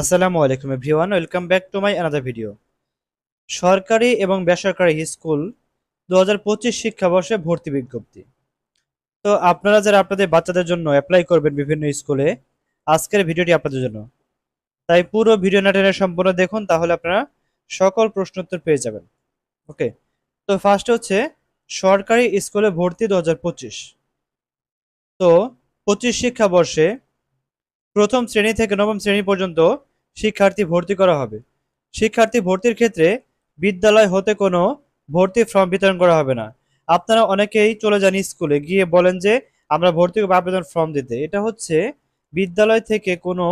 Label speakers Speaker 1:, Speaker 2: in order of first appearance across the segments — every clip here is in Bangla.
Speaker 1: আসসালামু আলাইকুম everyone welcome back to my another video সরকারি এবং বেসরকারি স্কুল দু হাজার পঁচিশ শিক্ষাবর্ষে ভর্তি বিজ্ঞপ্তি তো আপনারা যারা আপনাদের বাচ্চাদের জন্য অ্যাপ্লাই করবেন বিভিন্ন স্কুলে আজকের ভিডিওটি আপনাদের জন্য তাই পুরো ভিডিও নাটেনে সম্পূর্ণ দেখুন তাহলে আপনারা সকল প্রশ্নোত্তর পেয়ে যাবেন ওকে তো ফার্স্ট হচ্ছে সরকারি স্কুলে ভর্তি দু হাজার পঁচিশ তো পঁচিশ শিক্ষাবর্ষে প্রথম শ্রেণী থেকে নবম শ্রেণী পর্যন্ত শিক্ষার্থী ভর্তি করা হবে শিক্ষার্থী ভর্তির ক্ষেত্রে বিদ্যালয় হতে কোনো ভর্তি ফর্ম বিতরণ করা হবে না আপনারা অনেকেই চলে যান স্কুলে গিয়ে বলেন যে আমরা ভর্তি আবেদন ফর্ম দিতে এটা হচ্ছে বিদ্যালয় থেকে কোনো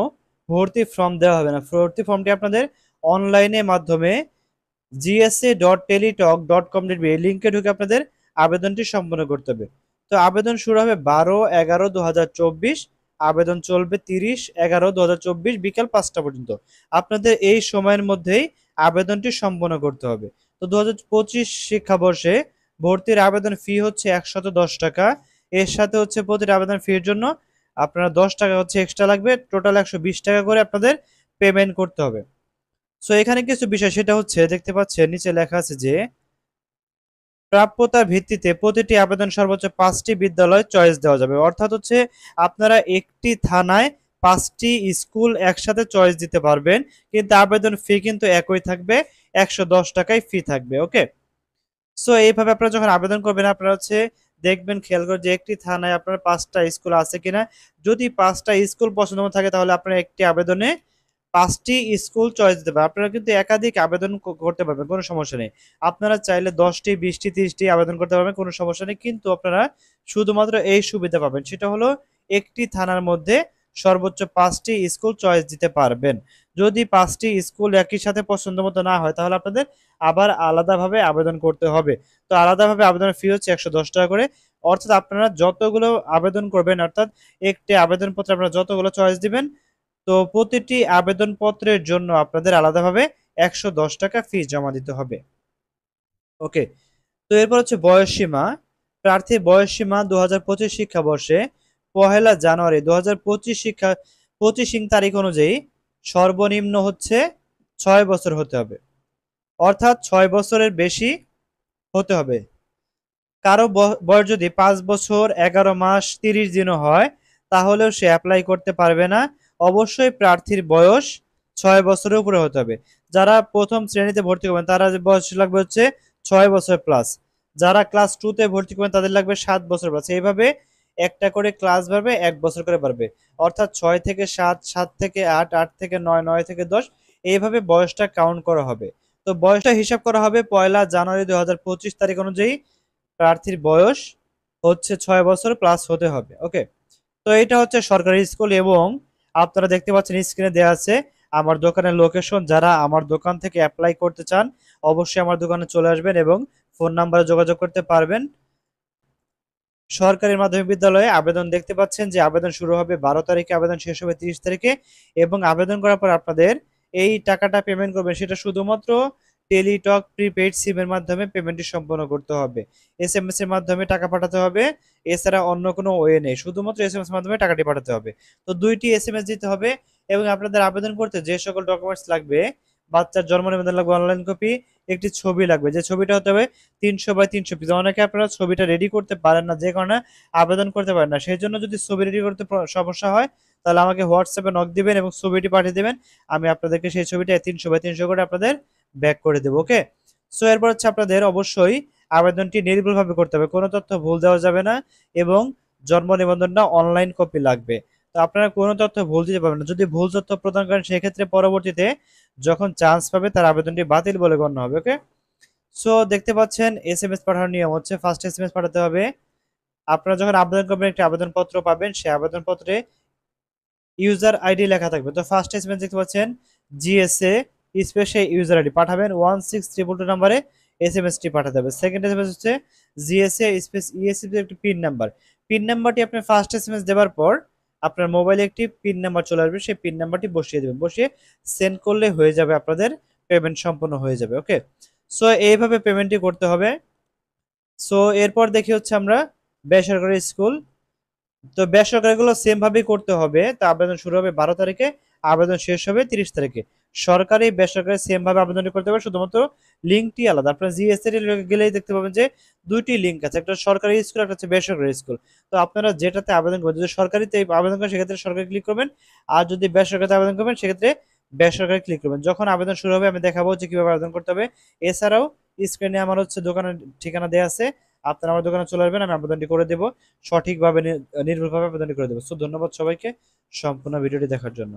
Speaker 1: ভর্তি ফর্ম দেওয়া হবে না ভর্তি ফর্মটি আপনাদের অনলাইনের মাধ্যমে GSA dot Teletalk dot com dot এই লিঙ্কে ঢুকে আপনাদের আবেদনটি সম্পন্ন করতে হবে তো আবেদন শুরু হবে বারো এগারো দু হাজার চব্বিশ আবেদন চলবে তিরিশ এগারো দু বিকাল পাঁচটা পর্যন্ত আপনাদের এই সময়ের মধ্যেই আবেদনটি সম্পন্ন করতে হবে তো দু পঁচিশ শিক্ষাবর্ষে ভর্তির আবেদন ফি হচ্ছে একশত দশ টাকা এর সাথে হচ্ছে প্রতিটি আবেদন ফির জন্য আপনারা দশ টাকা হচ্ছে এক্সট্রা লাগবে টোটাল একশো টাকা করে আপনাদের পেমেন্ট করতে হবে সো এখানে কিছু বিষয় সেটা হচ্ছে দেখতে পাচ্ছেন নিচে লেখা আছে যে প্রাপ্যতার ভিত্তিতে প্রতিটি আবেদন সর্বোচ্চ পাঁচটি বিদ্যালয় চয়েস দেওয়া যাবে অর্থাৎ হচ্ছে আপনারা একটি থানায় পাঁচটি স্কুল একসাথে চয়েস দিতে পারবেন কিন্তু আবেদন ফি কিন্তু একই থাকবে একশো টাকায় ফি থাকবে ওকে সো এইভাবে আপনারা যখন আবেদন করবেন আপনারা হচ্ছে দেখবেন খেয়াল করে যে একটি থানায় আপনার পাঁচটা স্কুল আছে কিনা যদি পাঁচটা স্কুল পছন্দ থাকে তাহলে আপনার একটি আবেদনে পাঁচটি স্কুল চয়েস দেবে আপনারা কিন্তু একাধিক আবেদন করতে পারবেন কোনো সমস্যা নেই আপনারা চাইলে দশটি বিশটি তিরিশটি আবেদন করতে পারবেন কোনো সমস্যা নেই কিন্তু আপনারা শুধুমাত্র এই সুবিধা পাবেন সেটা হলো একটি থানার মধ্যে সর্বোচ্চ পাঁচটি স্কুল চয়েস দিতে পারবেন যদি পাঁচটি স্কুল একই সাথে পছন্দ মতো না হয় তাহলে আপনাদের আবার আলাদাভাবে আবেদন করতে হবে তো আলাদাভাবে আবেদনের ফি হচ্ছে একশো টাকা করে অর্থাৎ আপনারা যতগুলো আবেদন করবেন অর্থাৎ একটি আবেদনপত্রে আপনারা যতগুলো চয়েস দিবেন তো প্রতিটি আবেদনপত্রের জন্য আপনাদের আলাদাভাবে একশো দশ টাকা ফি জমা দিতে হবে ওকে তো এরপর হচ্ছে বয়সসীমা প্রার্থী বয়সসীমা দু হাজার পঁচিশ শিক্ষাবর্ষে পহেলা জানুয়ারি দু হাজার পঁচিশ শিক্ষা পঁচিশিং তারিখ অনুযায়ী সর্বনিম্ন হচ্ছে ছয় বছর হতে হবে অর্থাৎ ছয় বছরের বেশি হতে হবে কারো বয়স যদি পাঁচ বছর এগারো মাস তিরিশ দিনও হয় তাহলেও সে অ্যাপ্লাই করতে পারবে না অবশ্যই প্রার্থীর বয়স ছয় বছরের উপরে হতে হবে যারা প্রথম শ্রেণীতে ভর্তি করবেন তারা বয়স লাগবে হচ্ছে ছয় বছর প্লাস যারা ক্লাস টুতে ভর্তি করবেন তাদের লাগবে সাত বছর প্লাস এইভাবে একটা করে ক্লাস বাড়বে এক বছর করে বাড়বে অর্থাৎ ছয় থেকে সাত সাত থেকে আট আট থেকে নয় নয় থেকে দশ এইভাবে বয়সটা কাউন্ট করা হবে তো বয়সটা হিসাব করা হবে পয়লা জানুয়ারি দু হাজার পঁচিশ তারিখ অনুযায়ী প্রার্থীর বয়স হচ্ছে ছয় বছর প্লাস হতে হবে ওকে তো এটা হচ্ছে সরকারি স্কুল এবং আপনারা দেখতে পাচ্ছেন স্ক্রিনে দেওয়া আছে আমার দোকানের লোকেশন যারা আমার দোকান থেকে অ্যাপ্লাই করতে চান অবশ্যই আমার দোকানে চলে আসবেন এবং ফোন নাম্বারে যোগাযোগ করতে পারবেন সরকারি মাধ্যমিক বিদ্যালয়ে আবেদন দেখতে পাচ্ছেন যে আবেদন শুরু হবে বারো তারিখে আবেদন শেষ হবে তিরিশ তারিখে এবং আবেদন করার পর আপনাদের এই টাকাটা পেমেন্ট করবেন সেটা শুধুমাত্র টেলিটক প্রিপেড সিমের মাধ্যমে পেমেন্টটি সম্পন্ন করতে হবে এস এম এস এর মাধ্যমে টাকা পাঠাতে হবে এছাড়া অন্য কোনো ওয়ে নেই শুধুমাত্র এস এম এস মাধ্যমে টাকাটি পাঠাতে হবে তো দুইটি এস এম এস দিতে হবে এবং আপনাদের আবেদন করতে যে সকল ডকুমেন্টস লাগবে বাচ্চার জন্ম নিবন্ধন লাগবে অনলাইন কপি একটি ছবি লাগবে যে ছবিটা হতে হবে তিনশো বাই তিনশো পিস অনেকে আপনারা ছবিটা রেডি করতে পারেন না যে কারণে আবেদন করতে পারেন না সেই জন্য যদি ছবি রেডি করতে সমস্যা হয় তাহলে আমাকে হোয়াটসঅ্যাপে নক দিবেন এবং ছবিটি পাঠিয়ে দেবেন আমি আপনাদেরকে সেই ছবিটা তিনশো বাই তিনশো করে আপনাদের ব্যাক করে দেবো ওকে সো এরপর হচ্ছে আপনাদের অবশ্যই আবেদনটি নির্ভুলভাবে করতে হবে কোনো তথ্য ভুল দেওয়া যাবে না এবং জন্ম নিবন্ধনটা অনলাইন কপি লাগবে তো আপনারা কোনো তথ্য ভুল দিতে পারবেন না যদি ভুল তথ্য প্রদান করেন সেক্ষেত্রে পরবর্তীতে যখন চান্স পাবে তার আবেদনটি বাতিল বলে গণ্য হবে ওকে সো দেখতে পাচ্ছেন এস এম এস পাঠানোর নিয়ম হচ্ছে ফার্স্ট এস এম এস পাঠাতে হবে আপনারা যখন আবেদন করবেন একটি আবেদনপত্র পাবেন সেই আবেদনপত্রে ইউজার আইডি লেখা থাকবে তো ফার্স্ট এস এম এস দেখতে পাচ্ছেন জিএসএ স্পেসে ইউজার আইডি পাঠাবেন ওয়ান সিক্স ট্রিপল টু নাম্বারে এস এম এসটি পাঠাতে হবে সেকেন্ড এস এম এস হচ্ছে জিএসএ স্পেস ইএসএফ একটি পিন নাম্বার পিন নাম্বারটি আপনি ফার্স্ট এস এম এস দেওয়ার পর আপনার মোবাইলে একটি পিন নাম্বার চলে আসবে সেই পিন নাম্বারটি বসিয়ে দেবেন বসিয়ে সেন্ড করলে হয়ে যাবে আপনাদের পেমেন্ট সম্পন্ন হয়ে যাবে ওকে সো এইভাবে পেমেন্টটি করতে হবে সো এরপর দেখি হচ্ছে আমরা বেসরকারি স্কুল তো বেসরকারিগুলো সেমভাবেই করতে হবে তা আবেদন শুরু হবে বারো তারিখে আবেদন শেষ হবে তিরিশ তারিখে সরকারি বেসরকারি সেম ভাবে আবেদন করতে পারে শুধুমাত্র লিঙ্কটি আলাদা আপনার জিএসএর গেলেই দেখতে পাবেন যে দুইটি লিঙ্ক আছে একটা সরকারি স্কুল একটা হচ্ছে বেসরকারি স্কুল তো আপনারা যেটাতে আবেদন করবেন যদি সরকারিতে আবেদন করেন সেক্ষেত্রে সরকারি ক্লিক করবেন আর যদি বেসরকারিতে আবেদন করবেন সেক্ষেত্রে বেসরকারি ক্লিক করবেন যখন আবেদন শুরু হবে আমি দেখাবো যে কীভাবে আবেদন করতে হবে এছাড়াও স্ক্রিনে আমার হচ্ছে দোকানের ঠিকানা দেওয়া আছে আপনারা আমার দোকানে চলে আসবেন আমি আবেদনটি করে দেবো সঠিকভাবে নির্ভুলভাবে আবেদনটি করে দেবো সো ধন্যবাদ সবাইকে সম্পূর্ণ ভিডিওটি দেখার জন্য